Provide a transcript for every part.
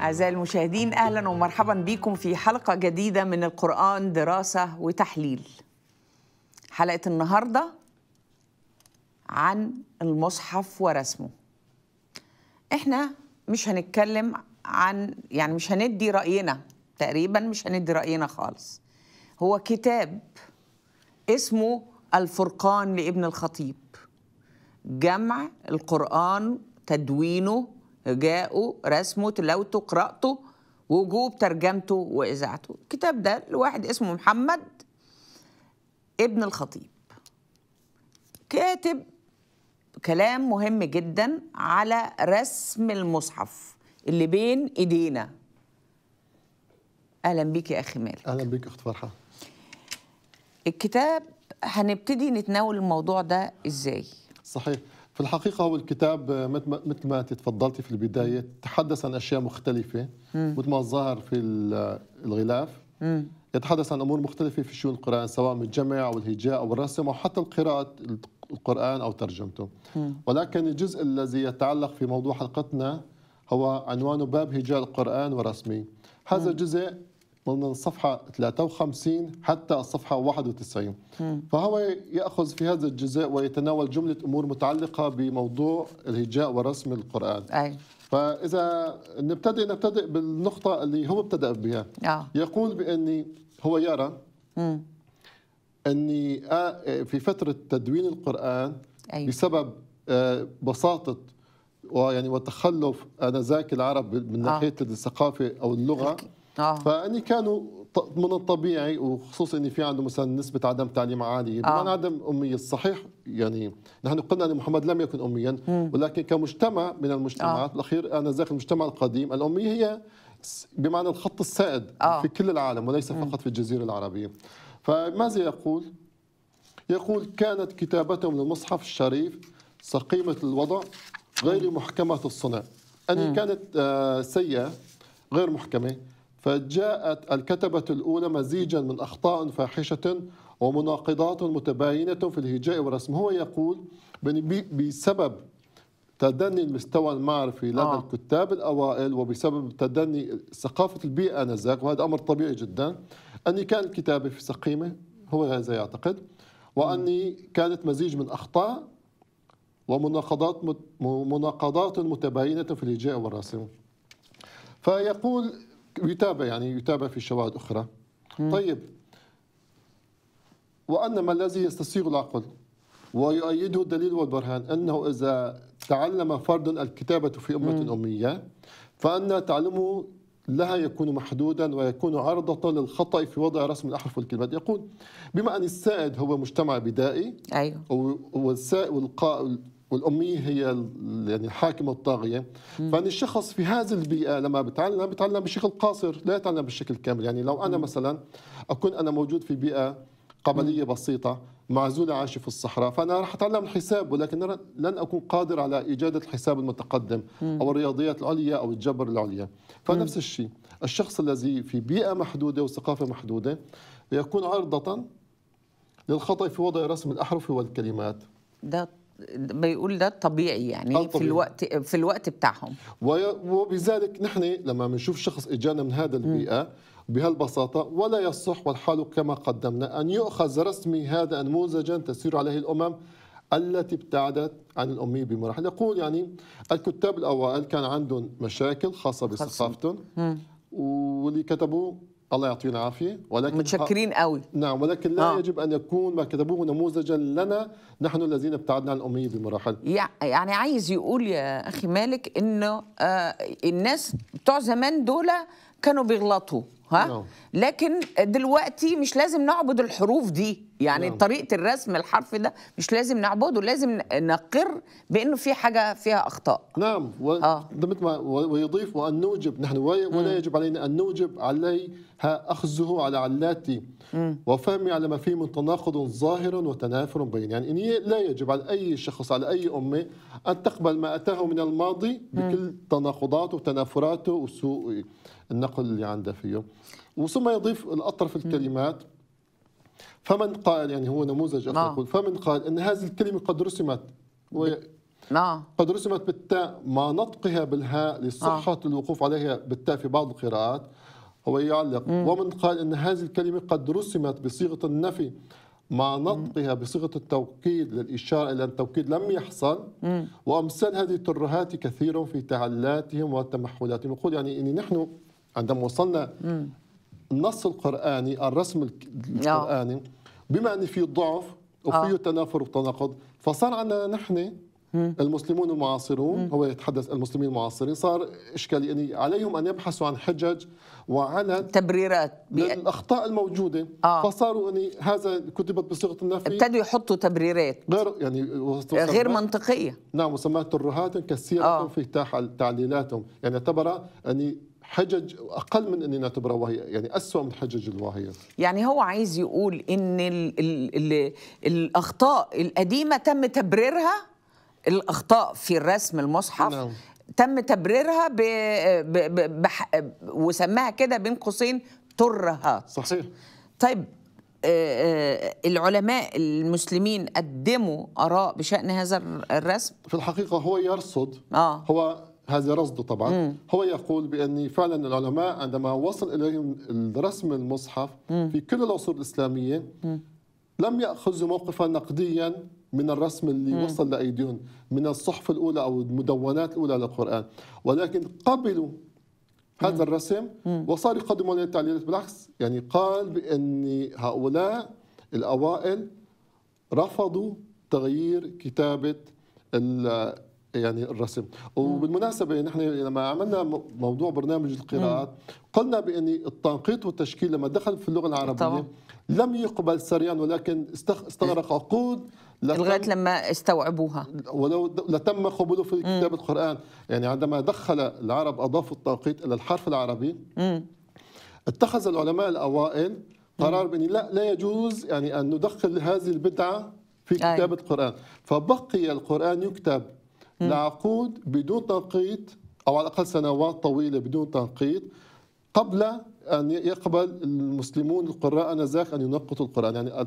أعزائي المشاهدين أهلا ومرحبا بكم في حلقة جديدة من القرآن دراسة وتحليل حلقة النهاردة عن المصحف ورسمه احنا مش هنتكلم عن يعني مش هندي رأينا تقريبا مش هندي رأينا خالص هو كتاب اسمه الفرقان لابن الخطيب جمع القرآن تدوينه جاءه رسمه تلاوته قراءته وجوب ترجمته واذاعته الكتاب ده لواحد اسمه محمد ابن الخطيب كاتب كلام مهم جدا على رسم المصحف اللي بين ايدينا اهلا بيك يا اخي مالك اهلا بيك اخت فرحه الكتاب هنبتدي نتناول الموضوع ده ازاي صحيح في الحقيقة هو الكتاب آه، مثل ما أنت تفضلتي في البداية تحدث عن أشياء مختلفة مثل ما ظهر في آه، الغلاف يتحدث عن أمور مختلفة في شؤون القرآن سواء من الجمع أو الهجاء أو الرسم أو حتى القراءة القرآن أو ترجمته مم. ولكن الجزء الذي يتعلق في موضوع حلقتنا هو عنوانه باب هجاء القرآن ورسمي هذا الجزء ضمن الصفحة 53 حتى الصفحة 91 فهو يأخذ في هذا الجزء ويتناول جملة أمور متعلقة بموضوع الهجاء ورسم القرآن أي. فإذا نبتدئ نبتدئ بالنقطة اللي هو ابتدأ بها آه. يقول بأني هو يرى أني في فترة تدوين القرآن أي. بسبب بساطة ويعني وتخلف انذاك العرب من آه. ناحيه آه. الثقافه او اللغه آه. فاني كانوا من الطبيعي وخصوصا ان في عندهم مثلا نسبه عدم تعليم عاليه آه. بمعنى عدم اميه صحيح يعني نحن قلنا ان محمد لم يكن اميا م. ولكن كمجتمع من المجتمعات آه. الاخير انا ذاك المجتمع القديم الاميه هي بمعنى الخط السائد آه. في كل العالم وليس فقط م. في الجزيره العربيه فماذا يقول يقول كانت كتابتهم للمصحف الشريف سقيمه الوضع غير محكمه الصنع أن كانت آه، سيئه غير محكمه فجاءت الكتبة الأولى مزيجا من أخطاء فاحشة ومناقضات متباينة في الهجاء والرسم هو يقول بسبب تدني المستوى المعرفي لدى آه. الكتاب الأوائل وبسبب تدني ثقافة البيئة آنذاك وهذا أمر طبيعي جدا أني كان الكتابة في سقيمة هو هذا يعتقد وأني كانت مزيج من أخطاء ومناقضات مناقضات متباينة في الهجاء والرسم فيقول يتابع يعني يتابع في شواهد أخرى مم. طيب وأنما الذي يستسيغ العقل ويؤيده الدليل والبرهان أنه إذا تعلم فرد الكتابة في أمة مم. أمية فأن تعلمه لها يكون محدودا ويكون عرضة للخطأ في وضع رسم الأحرف والكلمات يقول بما أن السائد هو مجتمع بدائي أيوه. والسائد والقائل والاميه هي يعني الحاكمه الطاغيه فان الشخص في هذه البيئه لما بتعلم بتعلم بشكل قاصر لا يتعلم بشكل كامل يعني لو انا مثلا اكون انا موجود في بيئه قبليه بسيطه معزوله عايشه في الصحراء فانا راح اتعلم الحساب ولكن لن اكون قادر على اجاده الحساب المتقدم او الرياضيات العليا او الجبر العليا فنفس الشيء الشخص الذي في بيئه محدوده وثقافه محدوده يكون عرضه للخطا في وضع رسم الاحرف والكلمات ده بيقول ده الطبيعي يعني الطبيعي. آه، في الوقت في الوقت بتاعهم وبذلك نحن لما بنشوف شخص اجانا من هذا البيئه بهالبساطة ولا يصح والحال كما قدمنا أن يؤخذ رسمي هذا انموذجا تسير عليه الأمم التي ابتعدت عن الأمية بمراحل يقول يعني الكتاب الأوائل كان عندهم مشاكل خاصة بثقافتهم واللي كتبوه الله يعطينا العافيه ولكن آه، متشكرين قوي نعم ولكن لا آه. يجب ان يكون ما كتبوه نموذجا لنا نحن الذين ابتعدنا عن الاميه بمراحل يعني عايز يقول يا اخي مالك انه آه الناس بتوع زمان دول كانوا بيغلطوا ها نعم. لكن دلوقتي مش لازم نعبد الحروف دي يعني نعم. طريقه الرسم الحرف ده مش لازم نعبده لازم نقر بانه في حاجه فيها اخطاء نعم و... آه. ويضيف وان نوجب نحن ولا يجب علينا ان نوجب عليها اخذه على علاتي وفهمي على ما فيه من تناقض ظاهر وتنافر بين يعني إن لا يجب على اي شخص على اي امه ان تقبل ما اتاه من الماضي بكل تناقضاته وتنافراته وسوء النقل اللي عنده فيه وثم يضيف الأطرف الكلمات فمن قال يعني هو نموذج نعم. يقول فمن قال أن هذه الكلمة قد رسمت نعم قد رسمت بالتاء مع نطقها بالهاء لصحة آه. الوقوف عليها بالتاء في بعض القراءات هو يعلق مم. ومن قال أن هذه الكلمة قد رسمت بصيغة النفي مع نطقها بصيغة التوكيد للإشارة إلى أن التوكيد لم يحصل مم. وأمثال هذه الترهات كثير في تعلاتهم وتمحلاتهم يقول يعني أن نحن عندما وصلنا النص القرآني الرسم القرآني آه. بما أن في ضعف وفيه آه. تنافر وتناقض فصار عندنا نحن المسلمون المعاصرون هو يتحدث المسلمين المعاصرين صار إشكالية يعني عليهم أن يبحثوا عن حجج وعلى تبريرات الأخطاء الموجودة آه. فصاروا أني هذا كتبت بصيغة النفي ابتدوا يحطوا تبريرات غير يعني غير منطقية نعم وسمات ترهات كثيرة آه. في تعليلاتهم يعني اعتبر أني حجج اقل من اني نعتبرها واهيه يعني اسوا من حجج الواهيه يعني هو عايز يقول ان الـ الـ الـ الاخطاء القديمه تم تبريرها الاخطاء في الرسم المصحف نعم. تم تبريرها بـ بـ بـ وسماها كده بين قوسين ترهات صحيح طيب آه، آه، العلماء المسلمين قدموا اراء بشان هذا الرسم في الحقيقه هو يرصد آه. هو هذا رصده طبعا مم. هو يقول بأن فعلا العلماء عندما وصل إليهم الرسم المصحف مم. في كل العصور الإسلامية مم. لم يأخذوا موقفا نقديا من الرسم اللي مم. وصل لأيديهم من الصحف الأولى أو المدونات الأولى للقرآن ولكن قبلوا هذا الرسم وصار يقدموا التعليلات بالعكس يعني قال بأن هؤلاء الأوائل رفضوا تغيير كتابة يعني الرسم نعم. وبالمناسبة نحن لما عملنا موضوع برنامج القراءات نعم. قلنا بأن التنقيط والتشكيل لما دخل في اللغة العربية طبعا. لم يقبل سريعا ولكن استغرق عقود لغايه لما استوعبوها ولو لتم قبوله في كتاب القران يعني عندما دخل العرب اضافوا التوقيت الى الحرف العربي مم. اتخذ العلماء الاوائل قرار بان لا لا يجوز يعني ان ندخل هذه البدعه في كتاب أي. القران فبقي القران يكتب لعقود بدون تنقيط او على الاقل سنوات طويله بدون تنقيط قبل ان يقبل المسلمون القراء انذاك ان ينقطوا القران يعني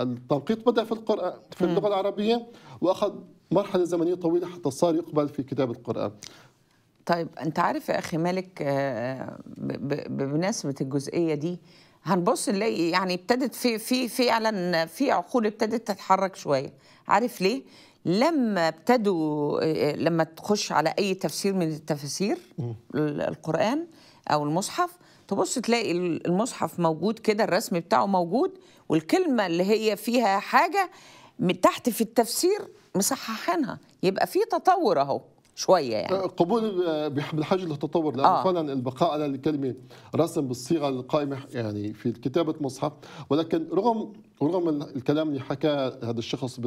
التنقيط بدا في القران في اللغه العربيه واخذ مرحله زمنيه طويله حتى صار يقبل في كتاب القران طيب انت عارف يا اخي مالك آه، بمناسبه الجزئيه دي هنبص نلاقي يعني ابتدت في في فعلا في عقول ابتدت تتحرك شويه عارف ليه لما ابتدوا آه، لما تخش على اي تفسير من التفاسير القران او المصحف تبص تلاقي المصحف موجود كده الرسم بتاعه موجود والكلمه اللي هي فيها حاجه من تحت في التفسير مصححينها يبقى في تطور اهو شويه يعني آه، قبول آه، بحاجه للتطور لانه آه. فعلا البقاء على الكلمه رسم بالصيغه القائمه يعني في كتابه مصحف ولكن رغم رغم الكلام اللي حكاه هذا الشخص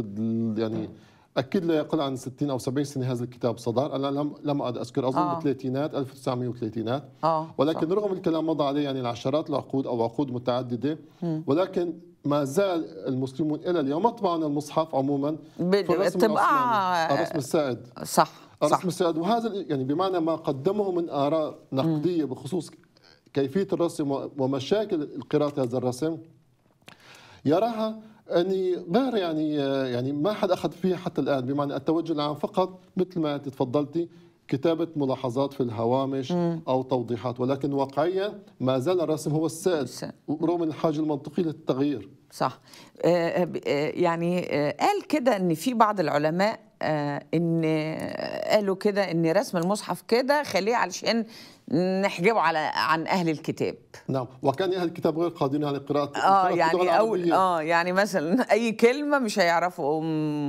يعني اكيد لا يقل عن 60 او 70 سنه هذا الكتاب صدر انا لم لم اعد اذكر اظن آه. بالثلاثينات 1930 آه. ولكن صح. رغم الكلام مضى عليه يعني العشرات العقود او عقود متعدده م. ولكن ما زال المسلمون الى اليوم طبعا المصحف عموما بالطباعه آه. الرسم السائد صح الرسم صح. السائد وهذا يعني بمعنى ما قدمه من اراء نقديه م. بخصوص كيفيه الرسم ومشاكل قراءه هذا الرسم يراها اني يعني غير يعني يعني ما حد اخذ فيها حتى الان بمعنى التوجه العام فقط مثل ما انت تفضلتي كتابة ملاحظات في الهوامش مم. أو توضيحات ولكن واقعيا ما زال الرسم هو السائد رغم الحاجة المنطقية للتغيير صح آه،, آه،, آه يعني آه قال كده أن في بعض العلماء آه ان آه، قالوا كده ان رسم المصحف كده خليه علشان نحجبه على عن اهل الكتاب نعم وكان اهل الكتاب غير قادرين على قراءه اه يعني اول اه يعني مثلا اي كلمه مش هيعرفوا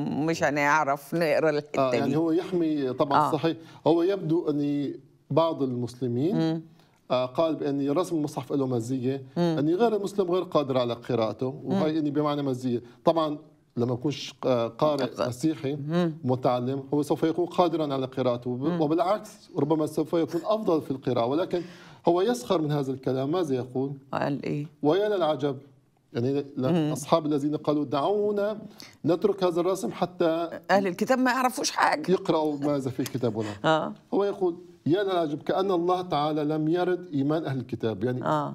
مش هنعرف نقرا الحته آه يعني دي. هو يحمي طبعا آه. صحيح هو يبدو ان بعض المسلمين م. آه قال بان رسم المصحف له مزيه اني غير المسلم غير قادر على قراءته وهي اني يعني بمعنى مزيه طبعا لما يكونش قارئ مسيحي متعلم هو سوف يكون قادرا على قراءته وبالعكس ربما سوف يكون افضل في القراءه ولكن هو يسخر من هذا الكلام ماذا يقول؟ قال ايه؟ ويا للعجب يعني اصحاب الذين قالوا دعونا نترك هذا الرسم حتى اهل الكتاب ما يعرفوش حاجه يقراوا ماذا في كتابنا آه. هو يقول يا للعجب كان الله تعالى لم يرد ايمان اهل الكتاب يعني آه.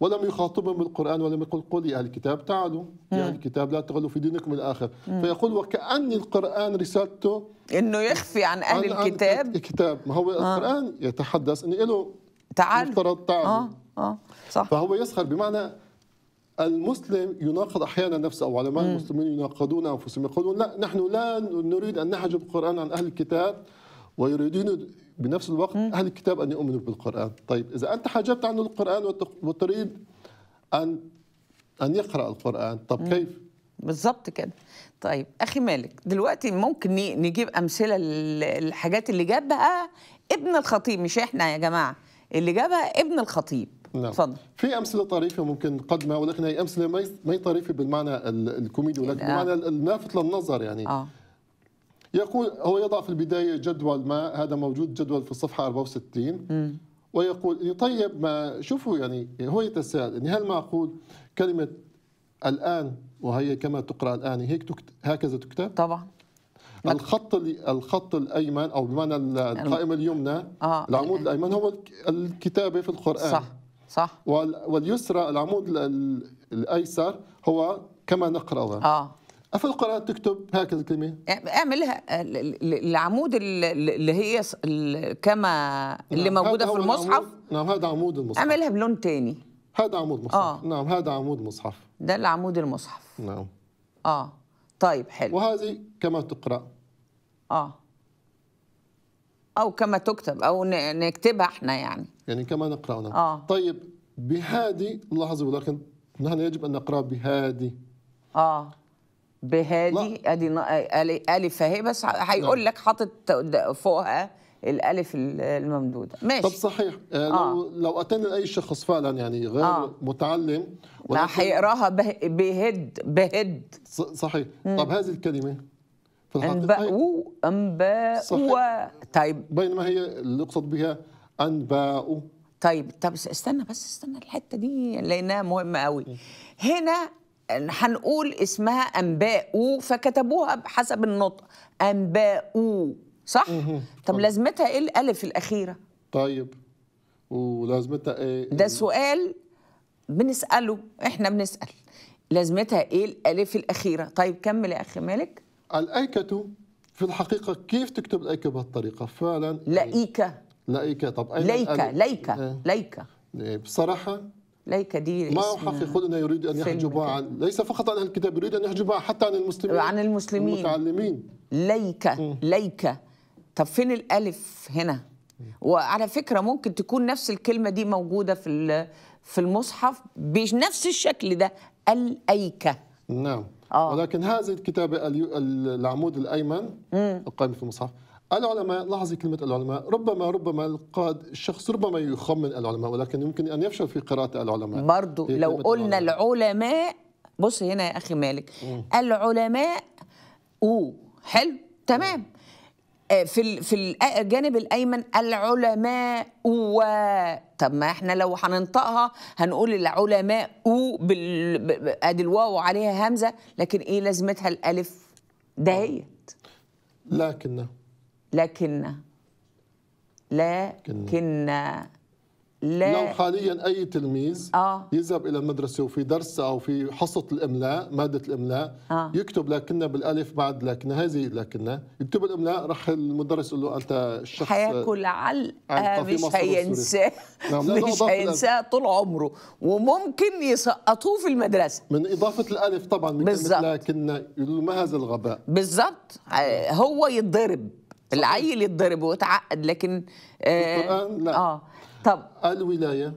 ولم يخاطبهم بالقرآن ولم يقل قل يا أهل الكتاب تعالوا يا أهل الكتاب لا تغلوا في دينكم الآخر فيقول وكأن القرآن رسالته إنه يخفي عن أهل عن الكتاب الكتاب ما هو آه. القرآن يتحدث انه له تعال مفترض تعال آه آه صح فهو يسخر بمعنى المسلم يناقض احيانا نفسه او علماء المسلمين يناقضون انفسهم يقولون لا نحن لا نريد ان نحجب القران عن اهل الكتاب ويريدون بنفس الوقت أهل الكتاب أن يؤمنوا بالقرآن طيب إذا أنت حجبت عن القرآن وتريد أن أن يقرأ القرآن طب كيف؟ بالظبط كده طيب أخي مالك دلوقتي ممكن نجيب أمثلة للحاجات اللي جابها ابن الخطيب مش إحنا يا جماعة اللي جابها ابن الخطيب نعم اتفضل في امثله طريفه ممكن نقدمها ولكن هي امثله ما هي طريفه بالمعنى الكوميدي ولكن إيه، آه. بالمعنى اللافت للنظر يعني آه. يقول هو يضع في البدايه جدول ما هذا موجود جدول في الصفحه 64 م. ويقول طيب ما شوفوا يعني هو يتساءل يعني هل معقول كلمه الان وهي كما تقرا الان هيك هكذا تكتب؟ طبعا الخط الخط الايمن او بمعنى القائمه اليمنى آه. العمود الايمن هو الكتابه في القران صح صح واليسرى العمود الايسر هو كما نقراها اه القراءة تكتب هكذا كلمة إيه، اعملها آه، العمود اللي هي كما نعم، اللي نعم موجودة في المصحف نعم هذا عمود المصحف اعملها بلون تاني هذا عمود مصحف آه. نعم هذا عمود مصحف ده العمود المصحف نعم اه طيب حلو وهذه كما تقرأ اه او كما تكتب او نكتبها احنا يعني يعني كما نقرأ نعم. اه طيب بهذه لاحظوا ولكن نحن يجب ان نقرأ بهذه اه بهادي ادي الف اهي بس هيقول نعم. لك حاطط فوقها الالف الممدوده ماشي طب صحيح آه. لو اتينا آه. اتانا اي شخص فعلا يعني غير آه. متعلم لا هيقراها بهد بهد صحيح مم. طب هذه الكلمه في انباء انباءو طيب بينما هي اللي يقصد بها انباء طيب طب استنى بس استنى الحته دي لانها مهمه قوي هنا هنقول اسمها أنباء فكتبوها بحسب النطق أنباء صح؟ طب لازمتها إيه الألف الأخيرة؟ طيب ولازمتها إيه؟, إيه ده سؤال بنسأله إحنا بنسأل لازمتها إيه الألف الأخيرة؟ طيب كمل يا أخي مالك الأيكة في الحقيقة كيف تكتب الأيكة بهالطريقة؟ فعلا يعني لأيكة لأيكة طب أين لايكه لايكه إيه. إيه، بصراحة ليك دي ما حقيقون يريد أن يحجبها عن ليس فقط عن الكتاب يريد أن يحجبها حتى عن المسلمين عن المسلمين المتعلمين ليك ليك طب فين الألف هنا وعلى فكرة ممكن تكون نفس الكلمة دي موجودة في في المصحف بنفس الشكل ده الايك نعم آه. ولكن هذه الكتابة العمود الأيمن القائم في المصحف العلماء لاحظي كلمة العلماء ربما ربما القاد الشخص ربما يخمن العلماء ولكن يمكن أن يفشل في قراءة العلماء برضو لو قلنا العلماء, العلماء بص هنا يا أخي مالك مم. العلماء أو حلو تمام آه، في في آه، الجانب الايمن العلماء و طب ما احنا لو هننطقها هنقول العلماء و ادي الواو عليها همزه لكن ايه لازمتها الالف دهيت لكن لكن لكن لا لو حاليا اي تلميذ آه. يذهب الى المدرسه وفي درس او في حصه الاملاء ماده الاملاء آه. يكتب لكن بالالف بعد لكن هذه لكن يكتب الاملاء راح المدرس يقول له انت الشخص حياكل على آه، مش هينساه نعم، مش هينساه طول عمره وممكن يسقطوه في المدرسه من اضافه الالف طبعا بالظبط لكن يقول ما هذا الغباء بالظبط آه، هو يتضرب العيل يتضرب وتعقد لكن آه القرآن لا آه. طب الولاية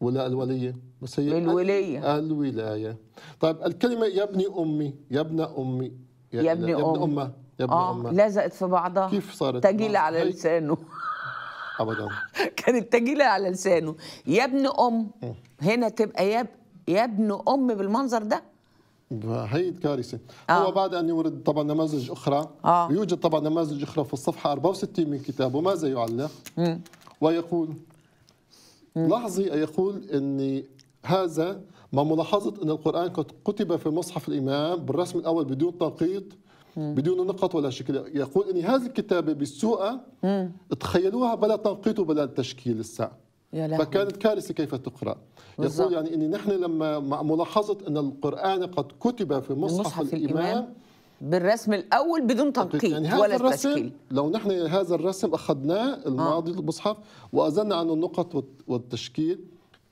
ولا الولية بس هي الولاية الولاية طيب الكلمة يا ابن أمي يا ابن أمي يا, يا ابن أم. أمه يا ابن آه. أمه لزقت في بعضها كيف صارت تجيلة على لسانه ابدا كانت تجيله على لسانه يا ابن ام هنا تبقى يا يا ابن ام بالمنظر ده هي كارثه آه. هو بعد ان يورد طبعا نماذج اخرى آه. يوجد طبعا نماذج اخرى في الصفحه 64 من كتابه ماذا يعلق ويقول مم. لاحظي يقول ان هذا مع ملاحظه ان القران قد كتب في مصحف الامام بالرسم الاول بدون تنقيط بدون نقط ولا شكل يقول ان هذه الكتابه بالسوء تخيلوها بلا تنقيط وبلا تشكيل الساعه فكانت كارثه كيف تقرا بالزبط. يقول يعني ان نحن لما مع ملاحظه ان القران قد كتب في مصحف, مصحف الامام, الإمام بالرسم الاول بدون تنقيط يعني هذا ولا الرسم تشكيل لو نحن هذا الرسم اخذناه الماضي آه. المصحف واذلنا عن النقط والتشكيل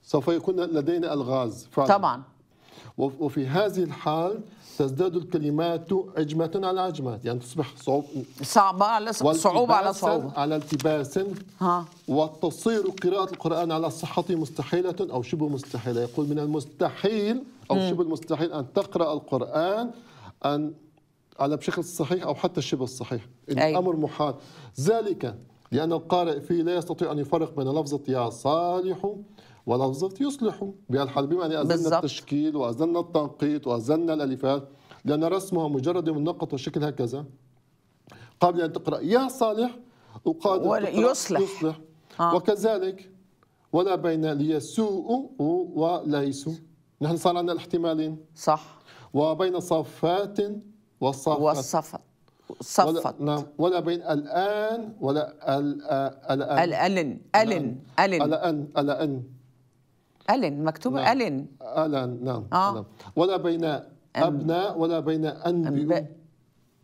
سوف يكون لدينا الغاز فعلا طبعا وفي هذه الحال تزداد الكلمات عجمة على عجمة يعني تصبح صعوبة صعبة على صعوبة على صعوبة على التباس ها وتصير قراءة القرآن على الصحة مستحيلة أو شبه مستحيلة يقول من المستحيل أو م. شبه المستحيل أن تقرأ القرآن أن على بشكل صحيح أو حتى شبه صحيح الأمر محال ذلك لأن القارئ فيه لا يستطيع أن يفرق بين لفظة يا صالح والأوظف يصلحوا بهالحال بما يعني أذلنا التشكيل وأزلنا التنقيط وأزلنا الألفات لأن رسمها مجرد من نقط وشكل هكذا قبل أن تقرأ يا صالح وقادر يصلح, يصلح. آه. وكذلك ولا بين ليسوء وليسوء نحن صار عندنا الاحتمالين صح وبين صفات وصفات والصفات صفت ولا, نعم. ولا بين الآن ولا الآن الان, الأن. الأن. الأن. الأن. ألن مكتوبة نعم. ألن ألن آه، نعم. آه. نعم ولا بين أبناء ولا بين أنبو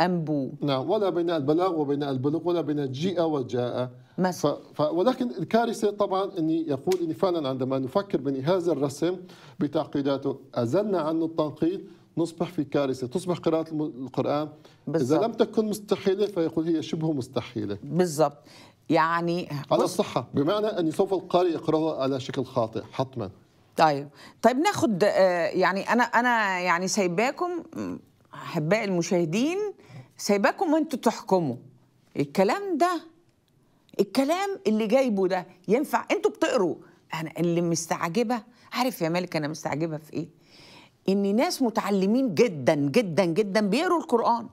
أنبو نعم ولا بين البلاغ وبين البلوغ ولا بين جيء وجاء ف... ف... ولكن الكارثة طبعا أني يقول أني فعلا عندما نفكر بهذا الرسم بتعقيداته أزلنا عنه التنقيد نصبح في كارثة تصبح قراءة القرآن بالزبط. إذا لم تكن مستحيلة فيقول هي شبه مستحيلة بالضبط يعني على الصحة بمعنى أن سوف القارئ يقرأها على شكل خاطئ حتما طيب طيب ناخد آه، يعني أنا أنا يعني سايباكم أحباء المشاهدين سايباكم وأنتوا تحكموا الكلام ده الكلام اللي جايبه ده ينفع أنتوا بتقروا أنا اللي مستعجبة عارف يا مالك أنا مستعجبة في إيه؟ إن ناس متعلمين جدا جدا جدا بيقروا القرآن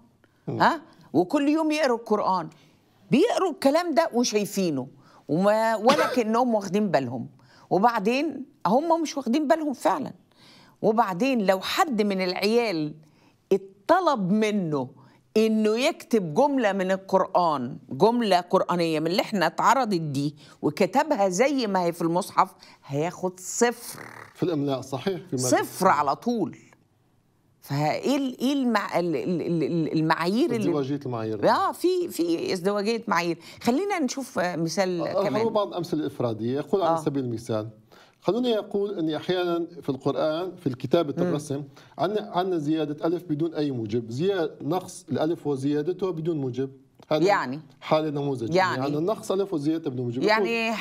ها وكل يوم يقروا القرآن بيقروا الكلام ده وشايفينه وما ولا كانهم واخدين بالهم وبعدين هم مش واخدين بالهم فعلا وبعدين لو حد من العيال اتطلب منه انه يكتب جمله من القران جمله قرانيه من اللي احنا اتعرضت دي وكتبها زي ما هي في المصحف هياخد صفر في الاملاء صحيح في صفر على طول فايه ايه المع... المعايير اللي ازدواجيه المعايير اه في في ازدواجيه معايير خلينا نشوف مثال كمان كمان بعض الامثله الافراديه يقول آه. على سبيل المثال خلوني اقول اني احيانا في القران في كتابه الرسم عندنا عندنا زياده الف بدون اي موجب زياده نقص الالف وزيادته بدون موجب هذا يعني حالة نموذج يعني, يعني النقص الف وزياده ابن مجيب يعني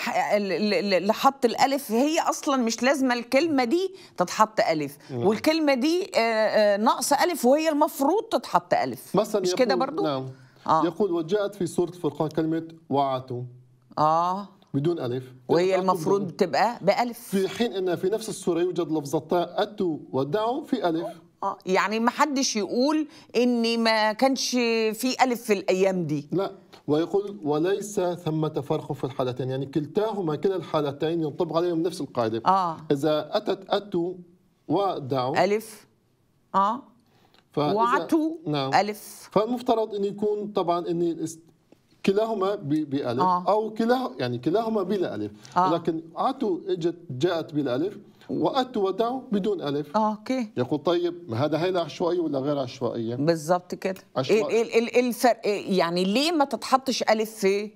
اللي حط الالف هي اصلا مش لازمه الكلمه دي تتحط الف مم. نعم. والكلمه دي آه، آه، نقص الف وهي المفروض تتحط الف مثلا مش كده برضو نعم آه. يقول وجاءت في سوره الفرقان كلمه وعتوا اه بدون الف وهي يعني المفروض تبقى بالف في حين ان في نفس السوره يوجد لفظتا اتوا ودعوا في الف اه يعني ما حدش يقول ان ما كانش في الف في الايام دي لا ويقول وليس ثمة فرق في الحالتين يعني كلتاهما كلا الحالتين ينطبق عليهم نفس القاعدة آه. إذا أتت أتوا ودعوا ألف آه وعتوا نعم. ألف فالمفترض أن يكون طبعا أن كلاهما بألف آه. أو كلاه يعني كلاهما بلا ألف آه. لكن عتوا إجت جاءت بالألف وقت تودعه بدون الف اوكي يقول طيب ما هذا هي عشوائيه ولا غير عشوائيه بالظبط كده عشوائي. إيه، إيه، الفرق إيه، يعني ليه ما تتحطش الف في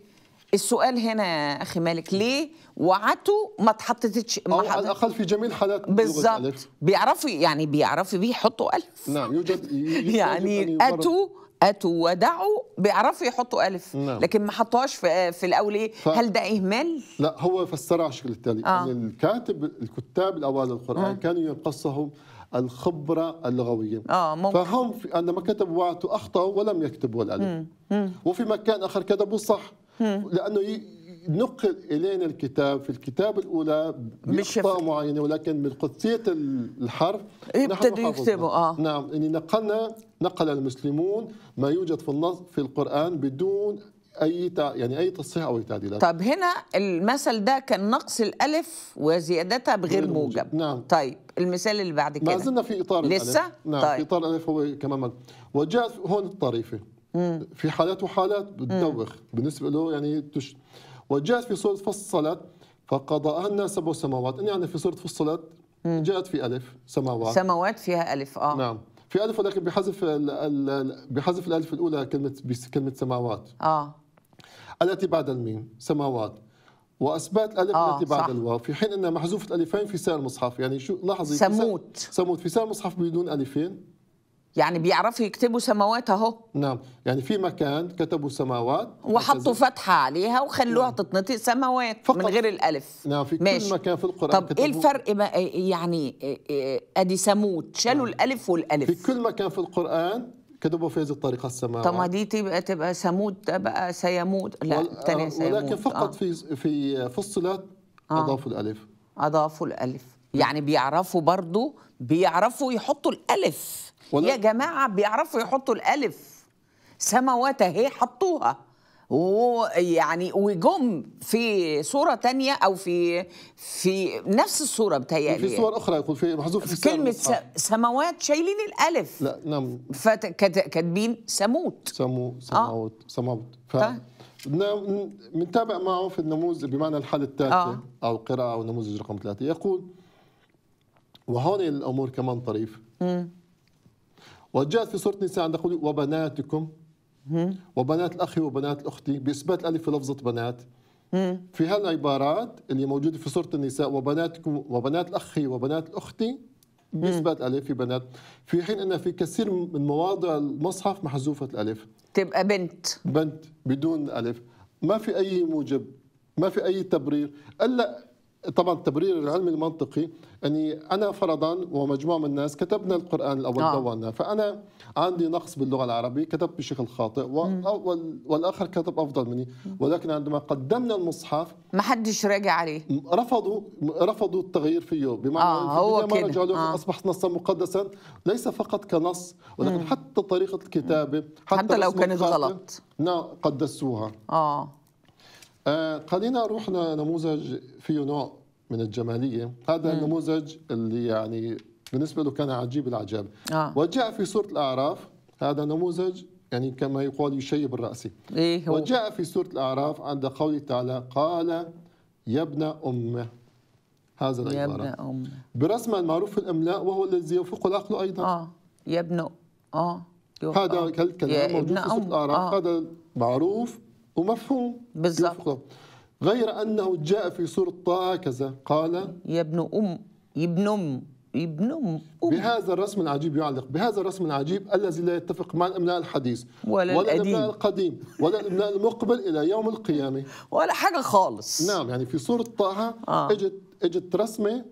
السؤال هنا يا اخي مالك ليه وعته ما اتحطتش او على الاقل في جميع الحالات بالظبط بيعرفوا يعني بيعرفوا بيحطوا الف نعم يوجد يعني اتوا اتوا ودعوا بيعرفوا يحطوا الف نعم. لكن ما حطوهاش في, في الاول ايه ف... هل ده اهمال لا هو فسرها على الشكل التالي آه. يعني الكاتب الكتاب الاوائل للقران آه. كانوا ينقصهم الخبره اللغويه اه ممكن فهم في عندما كتبوا وعدوا اخطاوا ولم يكتبوا الالف مم. مم. وفي مكان اخر كتبوا صح مم. لانه نقل الينا الكتاب في الكتاب الاولى بنقطه معينه ولكن من قدسيه الحرف ابتدوا إيه، يكتبوا اه نعم اني نقلنا نقل المسلمون ما يوجد في النص في القران بدون اي يعني اي تصحيح او اي تعديلات طب هنا المثل ده كان نقص الالف وزيادتها بغير موجب. نعم طيب المثال اللي بعد كده ما زلنا في اطار لسه الألف. نعم طيب. في اطار الالف هو كمان وجاء هون الطريفه في حالات وحالات بتدوخ بالنسبه له يعني تش وجاءت في سورة فصلت فقضاءهن سبع سماوات يعني في سورة فصلت جاءت في ألف سماوات سماوات فيها ألف آه نعم في ألف ولكن بحذف ال ال بحذف الألف الأولى كلمة كلمة سماوات آه التي بعد الميم سماوات وأثبات الألف آه التي بعد الواو في حين أن محذوفة ألفين في سائر المصحف يعني شو لاحظي سموت سموت في سائر المصحف بدون ألفين يعني بيعرفوا يكتبوا سماوات اهو نعم يعني في مكان كتبوا سماوات وحطوا فتحه عليها وخلوها نعم. تتنطق سماوات فقط. من غير الالف نعم في ماشي. كل مكان في القران طب كتبوا... ايه الفرق ما إيه يعني إيه، إيه، ادي سموت شالوا نعم. الالف والالف في كل مكان في القران كتبوا في هذه الطريقه السماوات طب ما دي تبقى تبقى سموت بقى سيموت لا الثانيه سيموت ولكن فقط آه. في في فصلت آه. اضافوا الالف اضافوا الالف يعني بيعرفوا برضو بيعرفوا يحطوا الألف يا جماعة بيعرفوا يحطوا الألف سماوات هي حطوها ويعني وجم في صوره تانية او في في نفس الصوره بتهيألي في يعني. صور اخرى يقول في محذوف في كلمه سماوات شايلين الالف لا نعم فكاتبين سموت سمو سماوات آه. سماوت ف... بنتابع نعم، معه في النموذج بمعنى الحالة الثالثة آه. أو قراءة أو نموذج رقم ثلاثة يقول وهون الامور كمان طريف وجاءت في سوره النساء عند قوله وبناتكم وبنات اخي وبنات اختي باثبات الالف في لفظه بنات في هالعبارات اللي موجوده في سوره النساء وبناتكم وبنات اخي وبنات اختي باثبات الالف في بنات في حين ان في كثير من مواضع المصحف محذوفه الالف تبقى بنت بنت بدون الف ما في اي موجب ما في اي تبرير الا طبعا التبرير العلمي المنطقي اني انا فرضا ومجموعه من الناس كتبنا القران الاول آه. دونا فانا عندي نقص باللغه العربيه كتبت بشكل خاطئ والاخر كتب افضل مني ولكن عندما قدمنا المصحف ما حدش راجع عليه رفضوا رفضوا التغيير فيه بمعنى آه هو ما رجعوا آه. اصبح نصا مقدسا ليس فقط كنص ولكن مم. حتى طريقه الكتابه حتى, حتى لو كانت غلط نعم قدسوها اه آه، خلينا نروح لنموذج فيه نوع من الجماليه هذا مم. النموذج اللي يعني بالنسبه له كان عجيب العجاب آه. وجاء في سوره الاعراف هذا نموذج يعني كما يقال يشيب الرأس إيه هو؟ وجاء في سورة الأعراف عند قوله تعالى قال يا ابن أمه هذا العبارة يا ابن أمه برسم المعروف في الإملاء وهو الذي يوفق العقل أيضا آه يا ابن آه هذا الكلام موجود في سورة الأعراف آه. هذا معروف ومفهوم بالظبط غير أنه جاء في سورة طه كذا قال يا ابن أم يا ابن أم ابن أم بهذا الرسم العجيب يعلق بهذا الرسم العجيب الذي لا يتفق مع الإملاء الحديث ولا, ولا الإملاء القديم ولا الإملاء المقبل إلى يوم القيامة ولا حاجة خالص نعم يعني في سورة طه آه. اجت اجت رسمة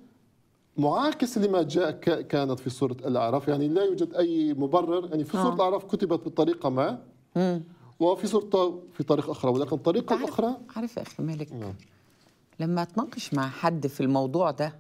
معاكس لما جاء كانت في سورة الأعراف يعني لا يوجد أي مبرر يعني في سورة آه. الأعراف كتبت بطريقة ما مم. وفي سلطه في طريق اخرى ولكن الطريقه الاخرى عارف يا اخي مالك م. آه. لما تناقش مع حد في الموضوع ده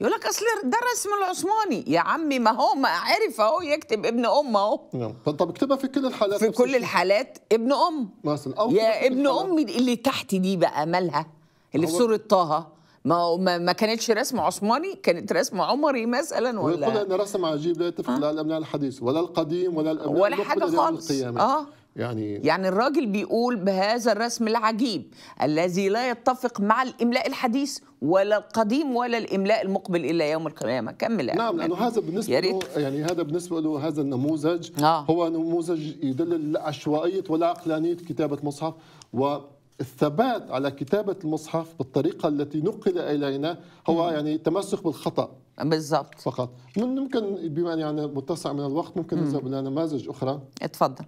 يقول لك اصل ده الرسم العثماني يا عمي ما هو ما عرف اهو يكتب ابن ام اهو نعم طب اكتبها في كل الحالات في كل الحالات ابن ام مثلا أو يا ابن امي اللي تحت دي بقى مالها اللي في سوره طه ما ما كانتش رسم عثماني كانت رسم عمري مثلا ولا ويقول ان رسم عجيب لا يتفق آه. لا الابناء الحديث ولا القديم ولا الاملاء ولا حاجه خالص اه يعني يعني الراجل بيقول بهذا الرسم العجيب الذي لا يتفق مع الاملاء الحديث ولا القديم ولا الاملاء المقبل الى يوم القيامه كمل نعم لانه هذا بالنسبه له يعني هذا بالنسبه له هذا النموذج آه. هو نموذج يدل على عشوائيه ولا عقلانيه كتابه مصحف و الثبات على كتابة المصحف بالطريقة التي نقل إلينا هو يعني تمسك بالخطأ بالضبط فقط ممكن بما يعني متسع من الوقت ممكن نذهب إلى نماذج أخرى اتفضل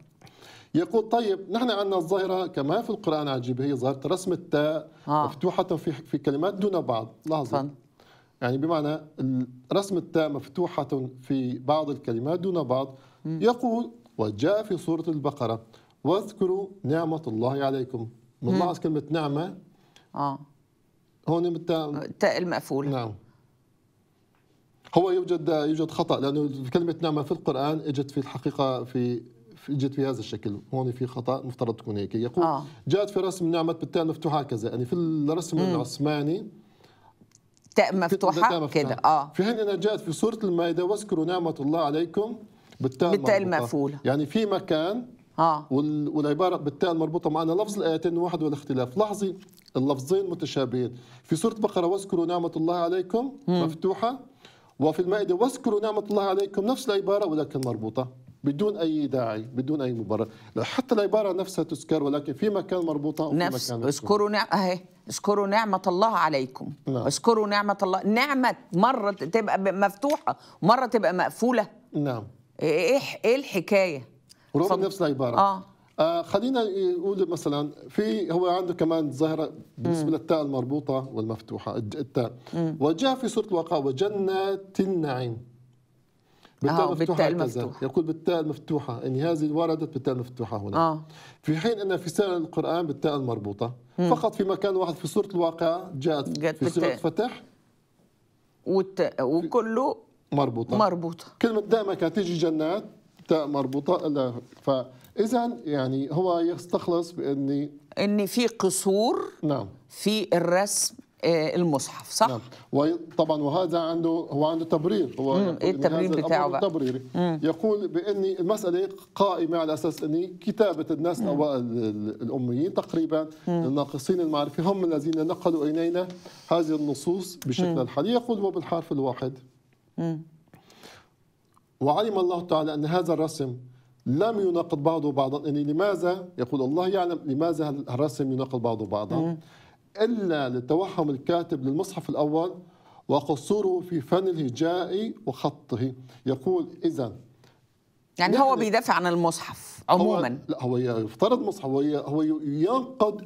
يقول طيب نحن عندنا الظاهره كما في القران عجيبه هي ظاهره رسم التاء آه. مفتوحه في في كلمات دون بعض لحظه يعني بمعنى رسم التاء مفتوحه في بعض الكلمات دون بعض م. يقول وجاء في سوره البقره واذكروا نعمه الله عليكم بنلاحظ كلمه نعمه اه هون التاء التاء المأفول نعم هو يوجد يوجد خطا لانه كلمه نعمه في القران اجت في الحقيقه في جت في هذا الشكل هون في خطا مفترض تكون هيك يقول آه. جاءت في رسم نعمه بالتاء مفتوحه كذا يعني في الرسم مم. العثماني تاء مفتوحه كده اه في حين انها جاءت في سوره المائده واذكروا نعمه الله عليكم بالتاء المقفوله يعني في مكان آه. والعباره بالتاء المربوطه معنا لفظ الايتين واحد والاختلاف لاحظي اللفظين متشابهين في سوره بقره واذكروا نعمه الله عليكم مم. مفتوحه وفي المائده واذكروا نعمه الله عليكم نفس العباره ولكن مربوطه بدون اي داعي بدون اي مبرر حتى العباره نفسها تذكر ولكن في مكان مربوطه وفي نفس مكان اذكروا نعم اهي اذكروا نعمة الله عليكم نعم. اذكروا نعمة الله نعمة مرة تبقى مفتوحة مرة تبقى مقفولة نعم ايه ايه, إيه،, إيه الحكاية رغم فض... نفس العبارة اه, آه خلينا نقول مثلا في هو عنده كمان ظاهرة بالنسبة للتاء المربوطة والمفتوحة التاء وجاء في سورة الواقع وجنات النعيم بالتاء آه، مفتوحة يقول بالتاء المفتوحة أن يعني هذه وردت بالتاء المفتوحة هنا آه. في حين أن في سائر القرآن بالتاء المربوطة مم. فقط في مكان واحد في سورة الواقعة جاءت, في سورة فتح والتاء وكله مربوطة مربوطة كلمة دامك تيجي جنات تاء مربوطة الا فإذا يعني هو يستخلص بأني أن في قصور نعم في الرسم آه، المصحف صح؟ نعم وطبعا وهذا عنده هو عنده تبرير هو ايه يعني التبرير بتاعه بقى؟ تبريري يقول باني المساله قائمه على اساس اني كتابه الناس الاوائل الاميين تقريبا مم. الناقصين المعرفه هم الذين نقلوا الينا هذه النصوص بشكل الحالي يقول وبالحرف الواحد وعلم الله تعالى ان هذا الرسم لم يناقض بعضه بعضا اني يعني لماذا يقول الله يعلم لماذا الرسم يناقض بعضه بعضا إلا لتوهم الكاتب للمصحف الأول وقصوره في فن الهجاء وخطه يقول إذا يعني هو يعني بيدافع عن المصحف عموما هو لا هو يفترض مصحف هو هو ينقد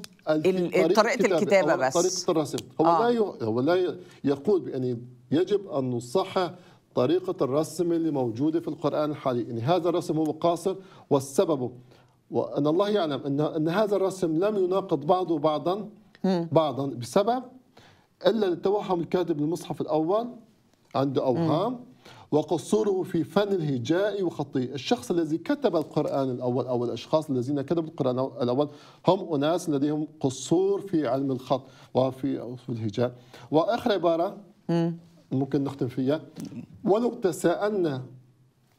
طريقه الكتابه, بس طريقه الرسم هو آه. لا هو لا يقول بان يجب ان نصحح طريقه الرسم اللي موجوده في القران الحالي ان هذا الرسم هو قاصر والسبب وان الله يعلم ان ان هذا الرسم لم يناقض بعضه بعضا بعضا بسبب إلا للتوهم الكاتب المصحف الأول عنده أوهام وقصوره في فن الهجاء وخطي الشخص الذي كتب القرآن الأول أو الأشخاص الذين كتبوا القرآن الأول هم أناس لديهم قصور في علم الخط وفي الهجاء وآخر عبارة ممكن نختم فيها ولو تساءلنا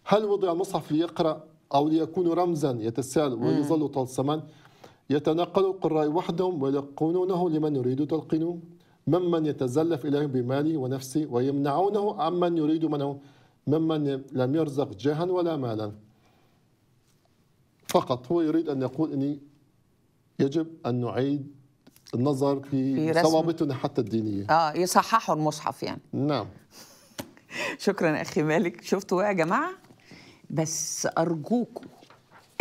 هل وضع المصحف ليقرأ أو ليكون رمزا يتساءل ويظل طلسما يتنقل القراء وحدهم ويلقنونه لمن يريد تلقينه ممن يتزلف إليهم بمالي ونفسي ويمنعونه عمن يريد منه ممن لم يرزق جاها ولا مالا فقط هو يريد أن يقول أني يجب أن نعيد النظر في, في صوابتنا حتى الدينية آه يصححوا المصحف يعني نعم شكرا أخي مالك شفتوا إيه يا جماعة بس أرجوكم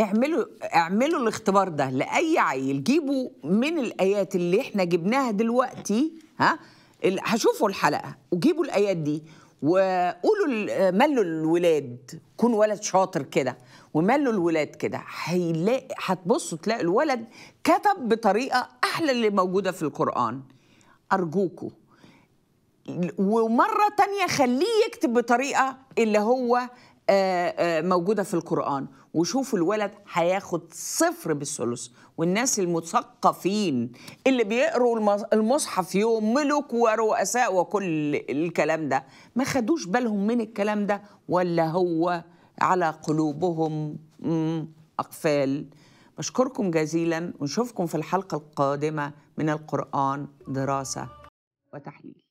اعملوا اعملوا الاختبار ده لاي عيل جيبوا من الايات اللي احنا جبناها دلوقتي ها هشوفوا الحلقه وجيبوا الايات دي وقولوا ملوا الولاد كون ولد شاطر كده وملوا الولاد كده هيلاقي هتبصوا تلاقي الولد كتب بطريقه احلى اللي موجوده في القران ارجوكوا ومره تانية خليه يكتب بطريقه اللي هو آه، آه، موجودة في القرآن وشوفوا الولد هياخد صفر بالثلث والناس المثقفين اللي بيقروا المصحف يوم ملوك ورؤساء وكل الكلام ده ما خدوش بالهم من الكلام ده ولا هو على قلوبهم أقفال بشكركم جزيلا ونشوفكم في الحلقة القادمة من القرآن دراسة وتحليل